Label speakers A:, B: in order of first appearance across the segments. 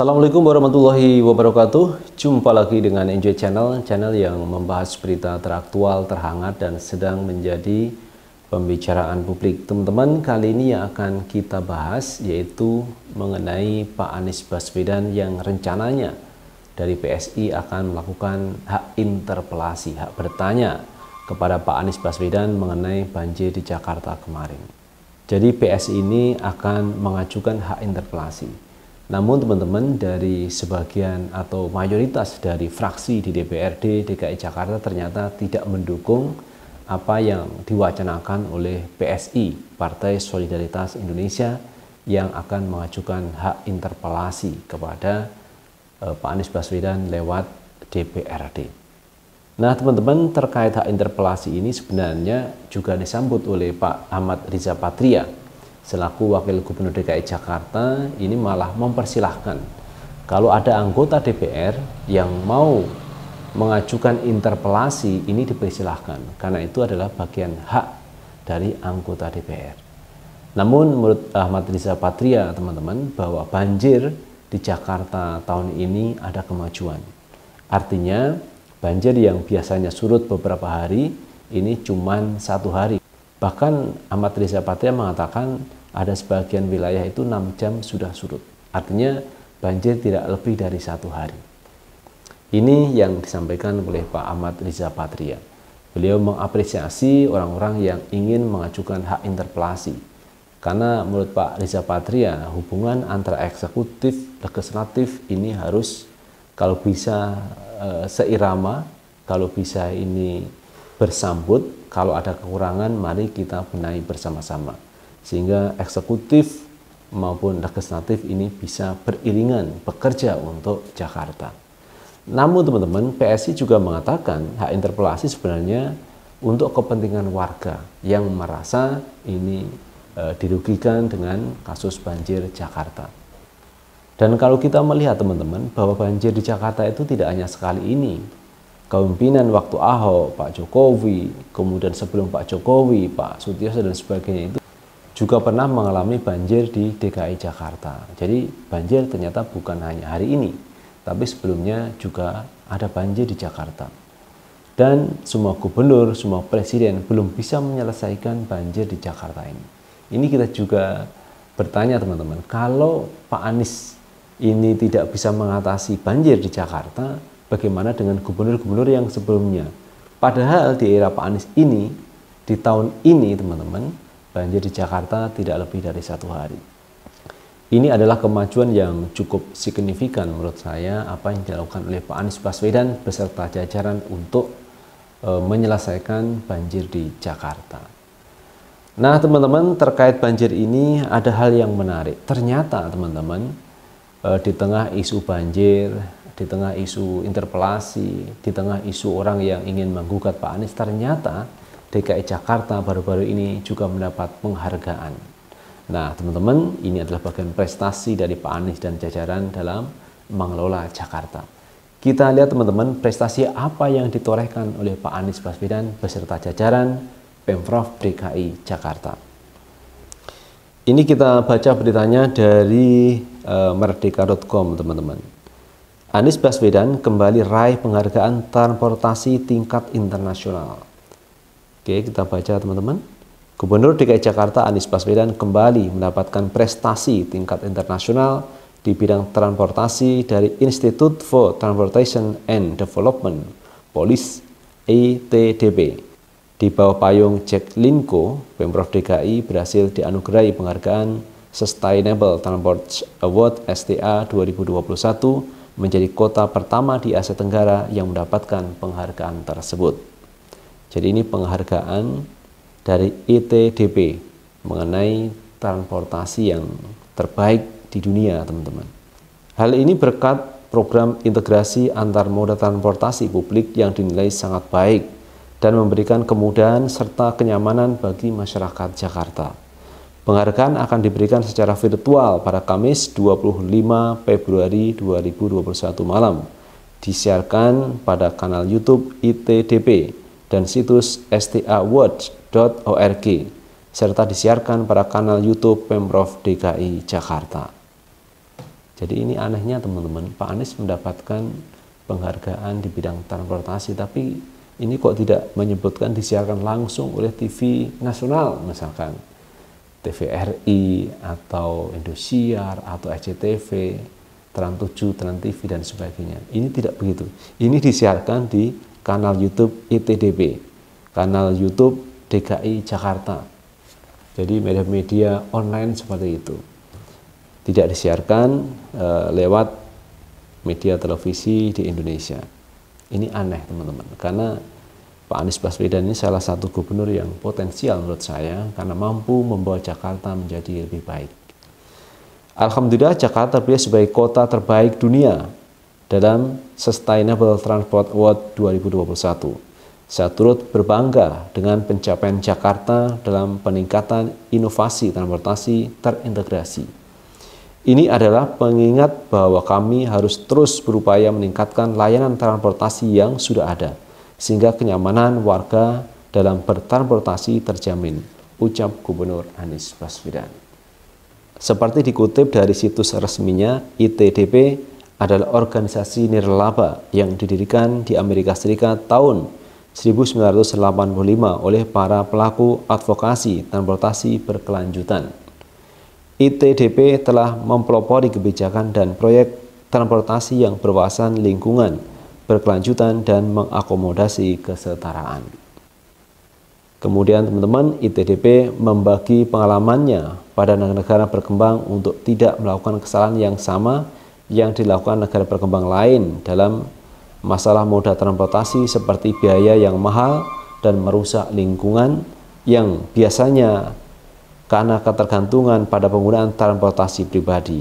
A: Assalamualaikum warahmatullahi wabarakatuh. Jumpa lagi dengan Enjoy Channel, channel yang membahas berita teraktual, terhangat, dan sedang menjadi pembicaraan publik. Teman-teman, kali ini yang akan kita bahas yaitu mengenai Pak Anies Baswedan yang rencananya dari PSI akan melakukan hak interpelasi, hak bertanya kepada Pak Anies Baswedan mengenai banjir di Jakarta kemarin. Jadi PSI ini akan mengajukan hak interpelasi. Namun teman-teman dari sebagian atau mayoritas dari fraksi di DPRD DKI Jakarta ternyata tidak mendukung apa yang diwacanakan oleh PSI, Partai Solidaritas Indonesia yang akan mengajukan hak interpelasi kepada eh, Pak Anies Baswedan lewat DPRD. Nah, teman-teman terkait hak interpelasi ini sebenarnya juga disambut oleh Pak Ahmad Riza Patria selaku Wakil Gubernur DKI Jakarta ini malah mempersilahkan kalau ada anggota DPR yang mau mengajukan interpelasi ini dipersilahkan karena itu adalah bagian hak dari anggota DPR. Namun menurut Ahmad Riza Patria teman-teman bahwa banjir di Jakarta tahun ini ada kemajuan. Artinya banjir yang biasanya surut beberapa hari ini cuma satu hari Bahkan Ahmad Riza Patria mengatakan ada sebagian wilayah itu 6 jam sudah surut. Artinya banjir tidak lebih dari satu hari. Ini yang disampaikan oleh Pak Ahmad Riza Patria. Beliau mengapresiasi orang-orang yang ingin mengajukan hak interpelasi. Karena menurut Pak Riza Patria, hubungan antara eksekutif, legislatif ini harus kalau bisa eh, seirama, kalau bisa ini bersambut. Kalau ada kekurangan, mari kita benahi bersama-sama. Sehingga eksekutif maupun legislatif ini bisa beriringan bekerja untuk Jakarta. Namun teman-teman, PSI juga mengatakan hak interpelasi sebenarnya untuk kepentingan warga yang merasa ini e, dirugikan dengan kasus banjir Jakarta. Dan kalau kita melihat teman-teman bahwa banjir di Jakarta itu tidak hanya sekali ini, kepemimpinan waktu Ahok, Pak Jokowi, kemudian sebelum Pak Jokowi, Pak Sutioso dan sebagainya itu juga pernah mengalami banjir di DKI Jakarta. Jadi banjir ternyata bukan hanya hari ini, tapi sebelumnya juga ada banjir di Jakarta. Dan semua gubernur, semua presiden belum bisa menyelesaikan banjir di Jakarta ini. Ini kita juga bertanya teman-teman, kalau Pak Anies ini tidak bisa mengatasi banjir di Jakarta, bagaimana dengan gubernur-gubernur yang sebelumnya. Padahal di era Pak Anies ini, di tahun ini teman-teman, banjir di Jakarta tidak lebih dari satu hari. Ini adalah kemajuan yang cukup signifikan menurut saya apa yang dilakukan oleh Pak Anies Baswedan beserta jajaran untuk e, menyelesaikan banjir di Jakarta. Nah, teman-teman, terkait banjir ini ada hal yang menarik. Ternyata, teman-teman, e, di tengah isu banjir, di tengah isu interpelasi, di tengah isu orang yang ingin menggugat Pak Anies, ternyata DKI Jakarta baru-baru ini juga mendapat penghargaan. Nah, teman-teman, ini adalah bagian prestasi dari Pak Anies dan jajaran dalam mengelola Jakarta. Kita lihat teman-teman prestasi apa yang ditorehkan oleh Pak Anies Baswedan beserta jajaran Pemprov DKI Jakarta. Ini kita baca beritanya dari uh, eh, merdeka.com teman-teman. Anies Baswedan kembali raih penghargaan transportasi tingkat internasional. Oke, kita baca teman-teman. Gubernur DKI Jakarta Anies Baswedan kembali mendapatkan prestasi tingkat internasional di bidang transportasi dari Institute for Transportation and Development, Polis ITDB. E di bawah payung Jack Linko, Pemprov DKI berhasil dianugerahi penghargaan Sustainable Transport Award STA 2021 menjadi kota pertama di Asia Tenggara yang mendapatkan penghargaan tersebut. Jadi ini penghargaan dari ITDP mengenai transportasi yang terbaik di dunia, teman-teman. Hal ini berkat program integrasi antar moda transportasi publik yang dinilai sangat baik dan memberikan kemudahan serta kenyamanan bagi masyarakat Jakarta. Penghargaan akan diberikan secara virtual pada Kamis 25 Februari 2021 malam. Disiarkan pada kanal YouTube ITDP dan situs staworld.org serta disiarkan pada kanal YouTube Pemprov DKI Jakarta. Jadi ini anehnya teman-teman, Pak Anies mendapatkan penghargaan di bidang transportasi tapi ini kok tidak menyebutkan disiarkan langsung oleh TV nasional misalkan TVRI atau Indosiar atau SCTV, Trans 7, Trans TV dan sebagainya. Ini tidak begitu. Ini disiarkan di kanal YouTube ITDP, kanal YouTube DKI Jakarta. Jadi media-media online seperti itu. Tidak disiarkan e, lewat media televisi di Indonesia. Ini aneh teman-teman, karena Pak Anies Baswedan ini salah satu gubernur yang potensial menurut saya karena mampu membawa Jakarta menjadi lebih baik. Alhamdulillah Jakarta terpilih sebagai kota terbaik dunia dalam Sustainable Transport Award 2021. Saya turut berbangga dengan pencapaian Jakarta dalam peningkatan inovasi transportasi terintegrasi. Ini adalah pengingat bahwa kami harus terus berupaya meningkatkan layanan transportasi yang sudah ada sehingga kenyamanan warga dalam bertransportasi terjamin, ucap Gubernur Anies Baswedan. Seperti dikutip dari situs resminya, ITDP adalah organisasi nirlaba yang didirikan di Amerika Serikat tahun 1985 oleh para pelaku advokasi transportasi berkelanjutan. ITDP telah mempelopori kebijakan dan proyek transportasi yang berwawasan lingkungan berkelanjutan, dan mengakomodasi kesetaraan. Kemudian teman-teman, ITDP membagi pengalamannya pada negara-negara berkembang untuk tidak melakukan kesalahan yang sama yang dilakukan negara berkembang lain dalam masalah moda transportasi seperti biaya yang mahal dan merusak lingkungan yang biasanya karena ketergantungan pada penggunaan transportasi pribadi.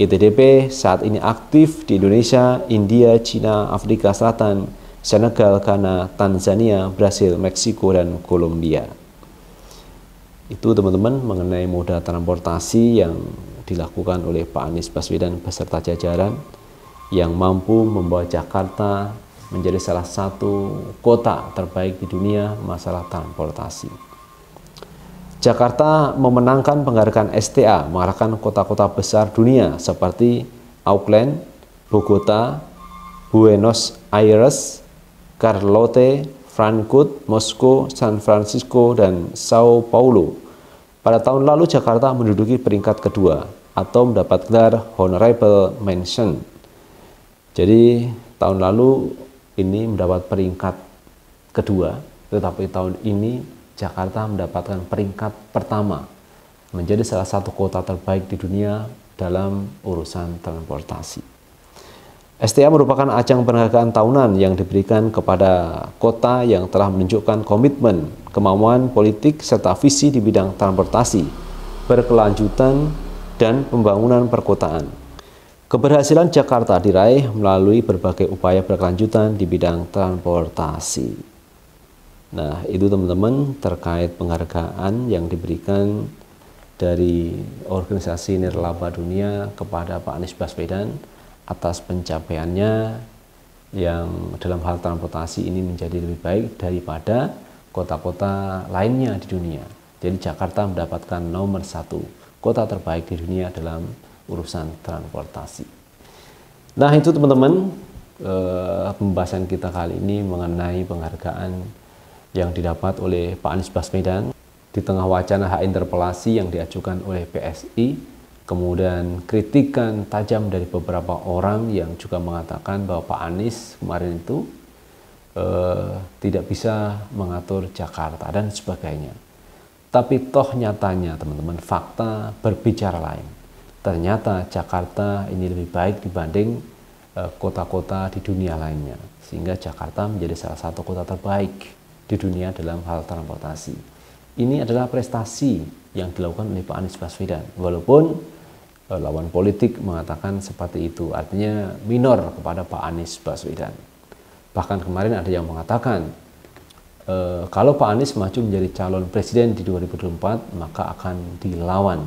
A: ITDP saat ini aktif di Indonesia, India, Cina, Afrika Selatan, Senegal, Ghana, Tanzania, Brasil, Meksiko, dan Kolombia. Itu teman-teman mengenai moda transportasi yang dilakukan oleh Pak Anies Baswedan beserta jajaran yang mampu membawa Jakarta menjadi salah satu kota terbaik di dunia masalah transportasi. Jakarta memenangkan penghargaan STA mengarahkan kota-kota besar dunia seperti Auckland, Bogota, Buenos Aires, Carlote, Frankfurt, Moskow, San Francisco, dan Sao Paulo. Pada tahun lalu Jakarta menduduki peringkat kedua atau mendapat gelar Honorable Mention. Jadi tahun lalu ini mendapat peringkat kedua, tetapi tahun ini Jakarta mendapatkan peringkat pertama menjadi salah satu kota terbaik di dunia dalam urusan transportasi. STA merupakan ajang penghargaan tahunan yang diberikan kepada kota yang telah menunjukkan komitmen, kemauan politik, serta visi di bidang transportasi, berkelanjutan, dan pembangunan perkotaan. Keberhasilan Jakarta diraih melalui berbagai upaya berkelanjutan di bidang transportasi. Nah, itu teman-teman terkait penghargaan yang diberikan dari organisasi nirlaba dunia kepada Pak Anies Baswedan atas pencapaiannya yang dalam hal transportasi ini menjadi lebih baik daripada kota-kota lainnya di dunia. Jadi Jakarta mendapatkan nomor satu kota terbaik di dunia dalam urusan transportasi. Nah itu teman-teman eh, pembahasan kita kali ini mengenai penghargaan yang didapat oleh Pak Anies Baswedan di tengah wacana hak interpelasi yang diajukan oleh PSI, kemudian kritikan tajam dari beberapa orang yang juga mengatakan bahwa Pak Anies kemarin itu eh, tidak bisa mengatur Jakarta dan sebagainya. Tapi toh nyatanya teman-teman fakta berbicara lain. Ternyata Jakarta ini lebih baik dibanding eh, kota-kota eh, di dunia lainnya, sehingga Jakarta menjadi salah satu kota terbaik di dunia dalam hal transportasi. Ini adalah prestasi yang dilakukan oleh Pak Anies Baswedan. Walaupun eh, lawan politik mengatakan seperti itu, artinya minor kepada Pak Anies Baswedan. Bahkan kemarin ada yang mengatakan e, kalau Pak Anies maju menjadi calon presiden di 2024 maka akan dilawan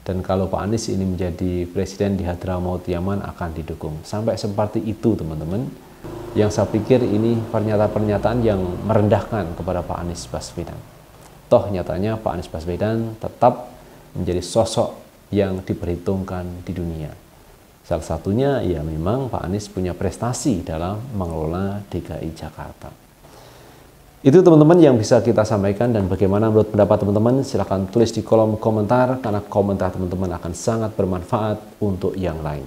A: dan kalau Pak Anies ini menjadi presiden di Hadramaut Yaman akan didukung. Sampai seperti itu, teman-teman yang saya pikir ini pernyataan-pernyataan yang merendahkan kepada Pak Anies Baswedan. Toh nyatanya Pak Anies Baswedan tetap menjadi sosok yang diperhitungkan di dunia. Salah satunya ya memang Pak Anies punya prestasi dalam mengelola DKI Jakarta. Itu teman-teman yang bisa kita sampaikan dan bagaimana menurut pendapat teman-teman silahkan tulis di kolom komentar karena komentar teman-teman akan sangat bermanfaat untuk yang lain.